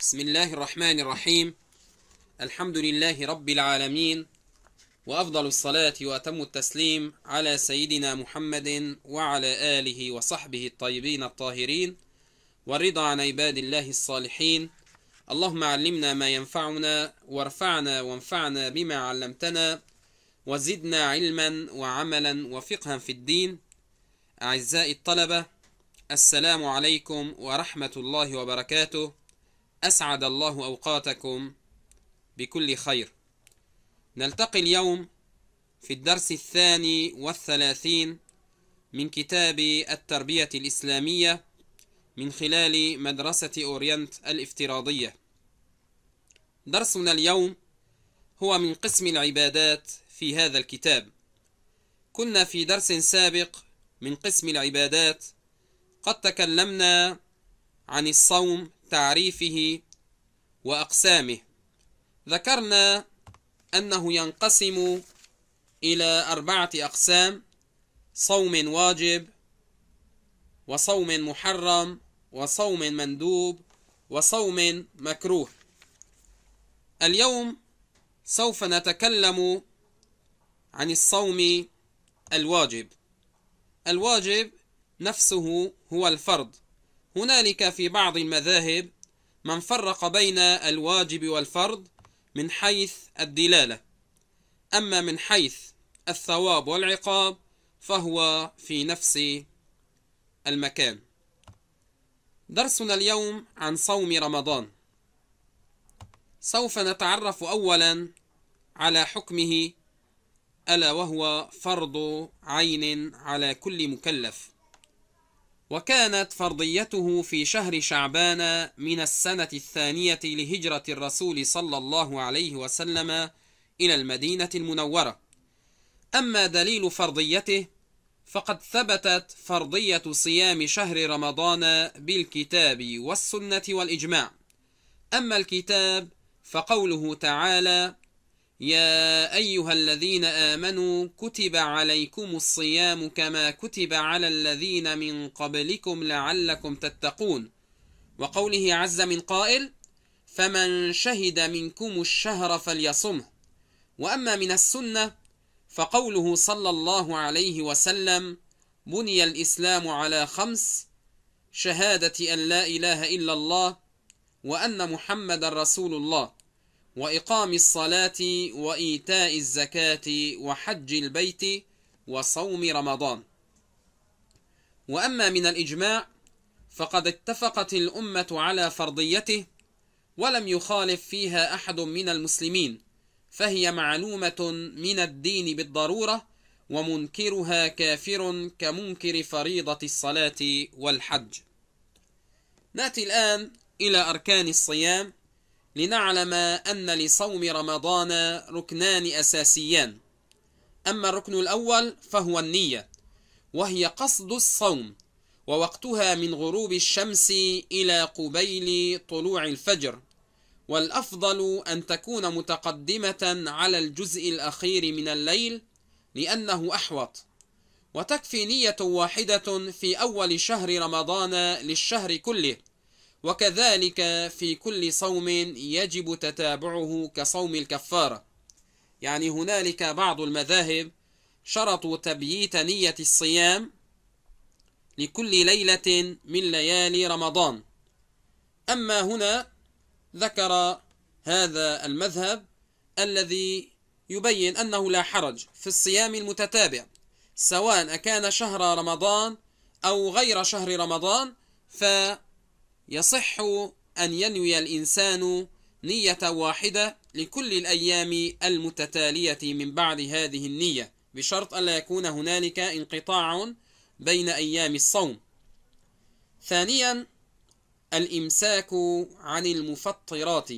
بسم الله الرحمن الرحيم الحمد لله رب العالمين وأفضل الصلاة وأتم التسليم على سيدنا محمد وعلى آله وصحبه الطيبين الطاهرين والرضا عن عباد الله الصالحين اللهم علمنا ما ينفعنا وارفعنا وانفعنا بما علمتنا وزدنا علما وعملا وفقها في الدين أعزائي الطلبة السلام عليكم ورحمة الله وبركاته أسعد الله أوقاتكم بكل خير نلتقي اليوم في الدرس الثاني والثلاثين من كتاب التربية الإسلامية من خلال مدرسة أورينت الافتراضية درسنا اليوم هو من قسم العبادات في هذا الكتاب كنا في درس سابق من قسم العبادات قد تكلمنا عن الصوم تعريفه وأقسامه ذكرنا أنه ينقسم إلى أربعة أقسام صوم واجب وصوم محرم وصوم مندوب وصوم مكروه اليوم سوف نتكلم عن الصوم الواجب الواجب نفسه هو الفرض هنالك في بعض المذاهب من فرق بين الواجب والفرض من حيث الدلالة أما من حيث الثواب والعقاب فهو في نفس المكان درسنا اليوم عن صوم رمضان سوف نتعرف أولا على حكمه ألا وهو فرض عين على كل مكلف وكانت فرضيته في شهر شعبان من السنة الثانية لهجرة الرسول صلى الله عليه وسلم إلى المدينة المنورة أما دليل فرضيته فقد ثبتت فرضية صيام شهر رمضان بالكتاب والسنة والإجماع أما الكتاب فقوله تعالى يا أيها الذين آمنوا كتب عليكم الصيام كما كتب على الذين من قبلكم لعلكم تتقون وقوله عز من قائل فمن شهد منكم الشهر فليصمه وأما من السنة فقوله صلى الله عليه وسلم بني الإسلام على خمس شهادة أن لا إله إلا الله وأن محمد رسول الله وإقام الصلاة وإيتاء الزكاة وحج البيت وصوم رمضان وأما من الإجماع فقد اتفقت الأمة على فرضيته ولم يخالف فيها أحد من المسلمين فهي معلومة من الدين بالضرورة ومنكرها كافر كمنكر فريضة الصلاة والحج نأتي الآن إلى أركان الصيام لنعلم أن لصوم رمضان ركنان أساسيان أما الركن الأول فهو النية وهي قصد الصوم ووقتها من غروب الشمس إلى قبيل طلوع الفجر والأفضل أن تكون متقدمة على الجزء الأخير من الليل لأنه أحوط وتكفي نية واحدة في أول شهر رمضان للشهر كله وكذلك في كل صوم يجب تتابعه كصوم الكفارة يعني هنالك بعض المذاهب شرطوا تبييت نية الصيام لكل ليلة من ليالي رمضان أما هنا ذكر هذا المذهب الذي يبين أنه لا حرج في الصيام المتتابع سواء أكان شهر رمضان أو غير شهر رمضان ف يصح أن ينوي الإنسان نية واحدة لكل الأيام المتتالية من بعد هذه النية بشرط ألا يكون هنالك انقطاع بين أيام الصوم ثانيا الإمساك عن المفطرات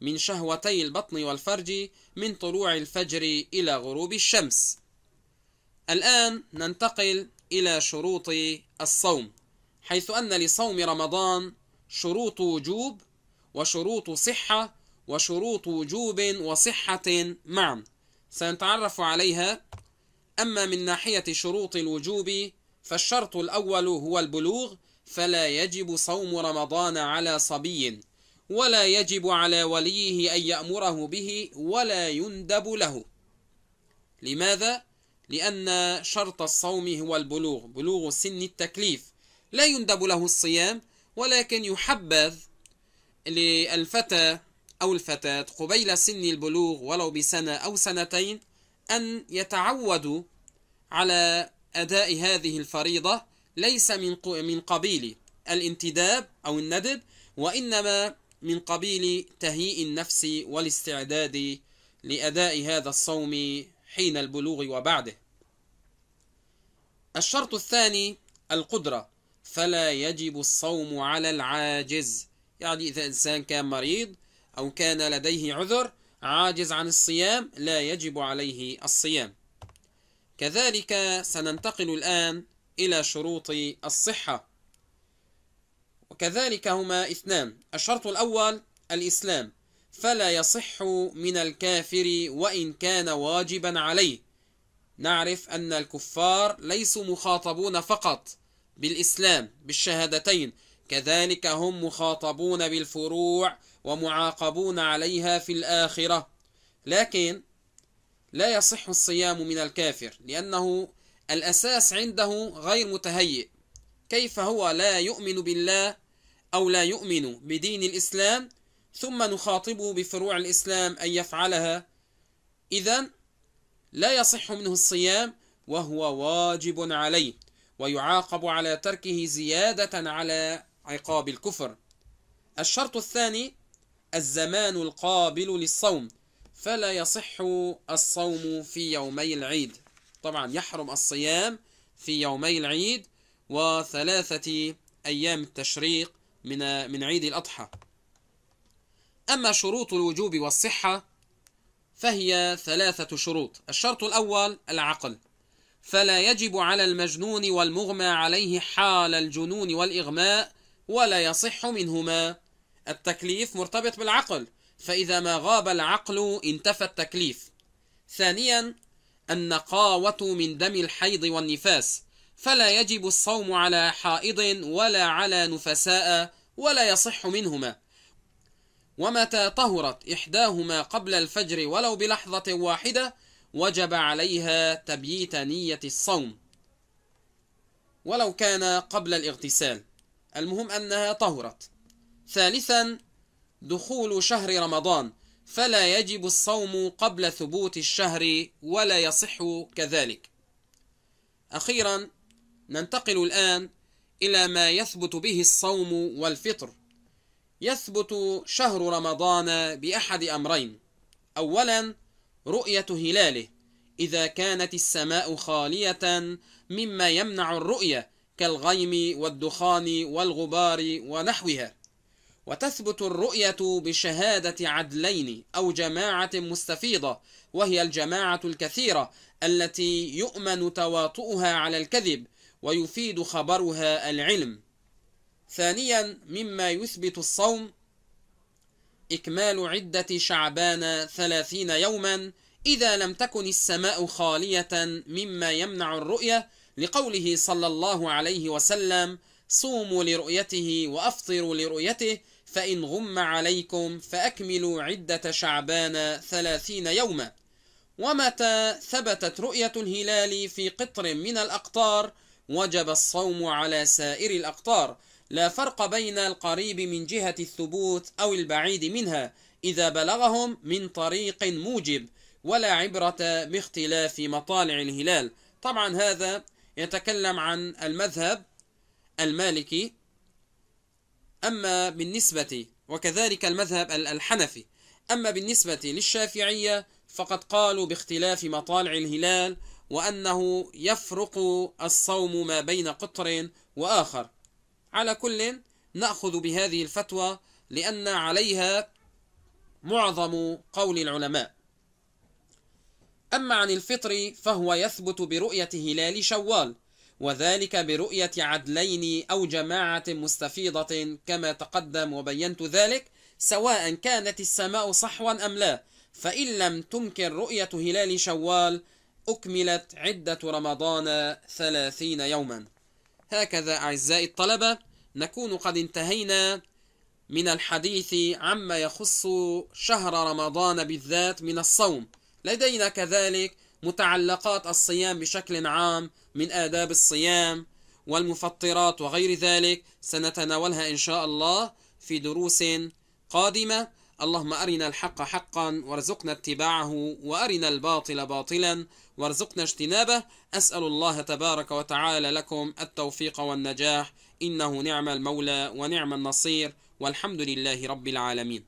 من شهوتي البطن والفرج من طلوع الفجر إلى غروب الشمس الآن ننتقل إلى شروط الصوم حيث أن لصوم رمضان شروط وجوب وشروط صحة وشروط وجوب وصحة معا نعم، سنتعرف عليها أما من ناحية شروط الوجوب فالشرط الأول هو البلوغ فلا يجب صوم رمضان على صبي ولا يجب على وليه أن يأمره به ولا يندب له لماذا؟ لأن شرط الصوم هو البلوغ بلوغ سن التكليف لا يندب له الصيام ولكن يحبذ للفتى أو الفتاة قبيل سن البلوغ ولو بسنة أو سنتين أن يتعودوا على أداء هذه الفريضة ليس من من قبيل الانتداب أو الندب وإنما من قبيل تهيئ النفس والاستعداد لأداء هذا الصوم حين البلوغ وبعده. الشرط الثاني القدرة فلا يجب الصوم على العاجز يعني إذا إنسان كان مريض أو كان لديه عذر عاجز عن الصيام لا يجب عليه الصيام كذلك سننتقل الآن إلى شروط الصحة وكذلك هما اثنان الشرط الأول الإسلام فلا يصح من الكافر وإن كان واجبا عليه نعرف أن الكفار ليسوا مخاطبون فقط بالإسلام بالشهادتين كذلك هم مخاطبون بالفروع ومعاقبون عليها في الآخرة لكن لا يصح الصيام من الكافر لأنه الأساس عنده غير متهيئ كيف هو لا يؤمن بالله أو لا يؤمن بدين الإسلام ثم نخاطبه بفروع الإسلام أن يفعلها إذا لا يصح منه الصيام وهو واجب عليه ويعاقب على تركه زيادة على عقاب الكفر الشرط الثاني الزمان القابل للصوم فلا يصح الصوم في يومي العيد طبعا يحرم الصيام في يومي العيد وثلاثة أيام التشريق من من عيد الأضحى أما شروط الوجوب والصحة فهي ثلاثة شروط الشرط الأول العقل فلا يجب على المجنون والمغمى عليه حال الجنون والإغماء ولا يصح منهما التكليف مرتبط بالعقل فإذا ما غاب العقل انتفى التكليف ثانيا النقاوة من دم الحيض والنفاس فلا يجب الصوم على حائض ولا على نفساء ولا يصح منهما ومتى طهرت إحداهما قبل الفجر ولو بلحظة واحدة وجب عليها تبييت نية الصوم ولو كان قبل الاغتسال المهم أنها طهرت ثالثا دخول شهر رمضان فلا يجب الصوم قبل ثبوت الشهر ولا يصح كذلك أخيرا ننتقل الآن إلى ما يثبت به الصوم والفطر يثبت شهر رمضان بأحد أمرين أولا رؤية هلاله إذا كانت السماء خالية مما يمنع الرؤية كالغيم والدخان والغبار ونحوها وتثبت الرؤية بشهادة عدلين أو جماعة مستفيضة وهي الجماعة الكثيرة التي يؤمن تواطؤها على الكذب ويفيد خبرها العلم ثانيا مما يثبت الصوم إكمال عدة شعبان ثلاثين يوما إذا لم تكن السماء خالية مما يمنع الرؤية لقوله صلى الله عليه وسلم صوموا لرؤيته وأفطروا لرؤيته فإن غم عليكم فأكملوا عدة شعبان ثلاثين يوما ومتى ثبتت رؤية الهلال في قطر من الأقطار وجب الصوم على سائر الأقطار لا فرق بين القريب من جهة الثبوت أو البعيد منها إذا بلغهم من طريق موجب ولا عبرة باختلاف مطالع الهلال طبعا هذا يتكلم عن المذهب المالكي أما بالنسبة وكذلك المذهب الحنفي أما بالنسبة للشافعية فقد قالوا باختلاف مطالع الهلال وأنه يفرق الصوم ما بين قطر وآخر على كل نأخذ بهذه الفتوى لأن عليها معظم قول العلماء أما عن الفطر فهو يثبت برؤية هلال شوال وذلك برؤية عدلين أو جماعة مستفيضة كما تقدم وبينت ذلك سواء كانت السماء صحوا أم لا فإن لم تمكن رؤية هلال شوال أكملت عدة رمضان ثلاثين يوماً هكذا أعزائي الطلبة نكون قد انتهينا من الحديث عما يخص شهر رمضان بالذات من الصوم لدينا كذلك متعلقات الصيام بشكل عام من آداب الصيام والمفطرات وغير ذلك سنتناولها إن شاء الله في دروس قادمة اللهم أرنا الحق حقا وارزقنا اتباعه وأرنا الباطل باطلا وارزقنا اجتنابه أسأل الله تبارك وتعالى لكم التوفيق والنجاح إنه نعم المولى ونعم النصير والحمد لله رب العالمين